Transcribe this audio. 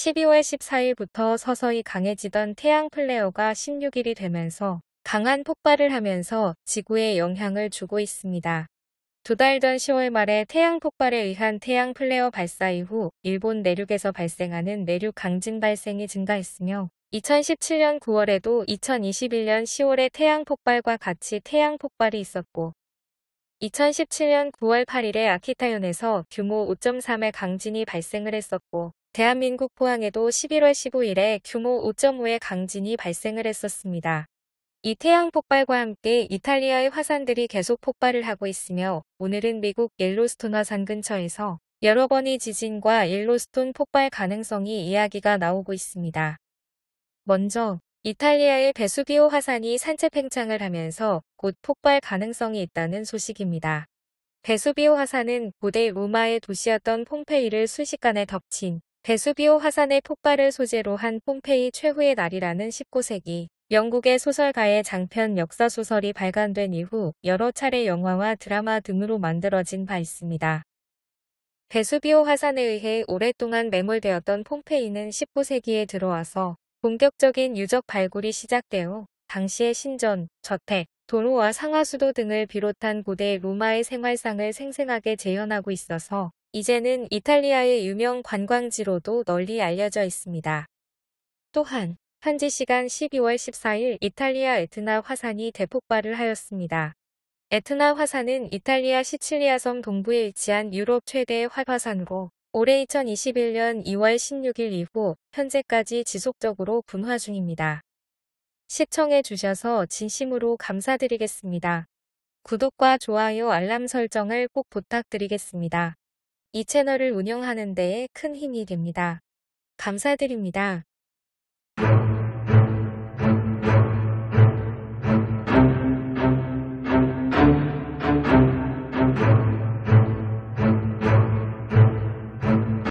12월 14일부터 서서히 강해지던 태양 플레어가 16일이 되면서 강한 폭발을 하면서 지구에 영향을 주고 있습니다. 두 달 전 10월 말에 태양 폭발에 의한 태양 플레어 발사 이후 일본 내륙에서 발생하는 내륙 강진 발생이 증가했으며 2017년 9월에도 2021년 10월에 태양 폭발과 같이 태양 폭발이 있었고 2017년 9월 8일에 아키타현에서 규모 5.3의 강진이 발생을 했었고 대한민국 포항에도 11월 15일에 규모 5.5의 강진이 발생을 했었습니다. 이 태양 폭발과 함께 이탈리아의 화산들이 계속 폭발을 하고 있으며 오늘은 미국 옐로스톤 화산 근처에서 여러 번의 지진과 옐로스톤 폭발 가능성이 이야기가 나오고 있습니다. 먼저 이탈리아의 베수비오 화산이 산책 팽창을 하면서 곧 폭발 가능성이 있다는 소식입니다. 베수비오 화산은 고대 로마의 도시였던 폼페이를 순식간에 덮친 베수비오 화산의 폭발을 소재로 한 폼페이 최후의 날이라는 19세기 영국의 소설가의 장편 역사소설이 발간된 이후 여러 차례 영화와 드라마 등으로 만들어진 바 있습니다. 베수비오 화산에 의해 오랫동안 매몰되었던 폼페이는 19세기에 들어와서 본격적인 유적 발굴이 시작되어 당시의 신전, 저택, 도로와 상하수도 등을 비롯한 고대 로마의 생활상을 생생하게 재현하고 있어서 이제는 이탈리아의 유명 관광지로도 널리 알려져 있습니다. 또한 현지 시간 12월 14일 이탈리아 에트나 화산이 대폭발을 하였습니다. 에트나 화산은 이탈리아 시칠리아 섬 동부에 위치한 유럽 최대의 활화산으로 올해 2021년 2월 16일 이후 현재까지 지속적으로 분화 중입니다. 시청해 주셔서 진심으로 감사드리겠습니다. 구독과 좋아요 알람 설정을 꼭 부탁드리겠습니다. 이 채널을 운영하는 데에 큰 힘이 됩니다. 감사드립니다.